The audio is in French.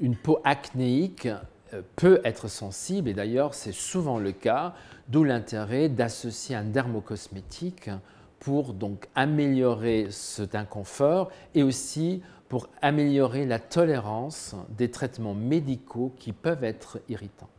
une peau acnéique euh, peut être sensible, et d'ailleurs c'est souvent le cas, d'où l'intérêt d'associer un dermocosmétique pour donc améliorer cet inconfort et aussi pour améliorer la tolérance des traitements médicaux qui peuvent être irritants.